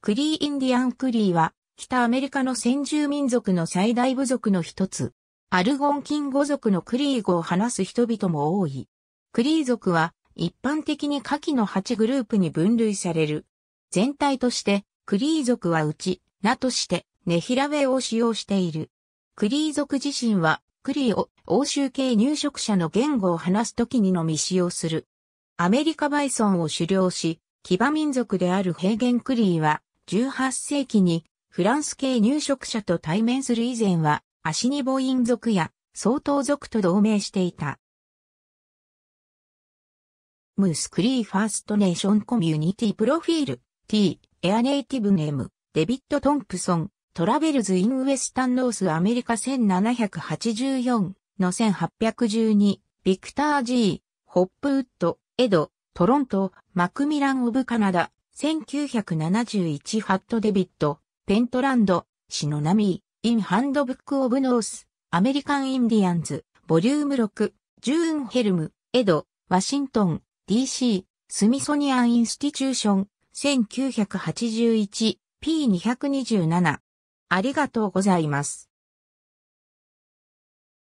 クリーインディアンクリーは、北アメリカの先住民族の最大部族の一つ。アルゴンキン語族のクリー語を話す人々も多い。クリー族は、一般的に下記の8グループに分類される。全体として、クリー族はうち、名として、ネヒラウェを使用している。クリー族自身は、クリーを欧州系入植者の言語を話すときにのみ使用する。アメリカバイソンを狩猟し、騎馬民族である平原クリーは、18世紀にフランス系入植者と対面する以前は、アシニボイン族や相当族と同盟していた。ムースクリーファーストネーションコミュニティプロフィール T エアネイティブネームデビット・トンプソントラベルズ・イン・ウェスタン・ノース・アメリカ1784の1812ビクター・ G・ ホップウッド・エド・トロント・マクミラン・オブ・カナダ1971ハットデビット、ペントランド、シノナミー、インハンドブックオブノース、アメリカンインディアンズ、ボリューム6、ジューンヘルム、エド、ワシントン、DC、スミソニアンインスティチューション、1981、P227。ありがとうございます。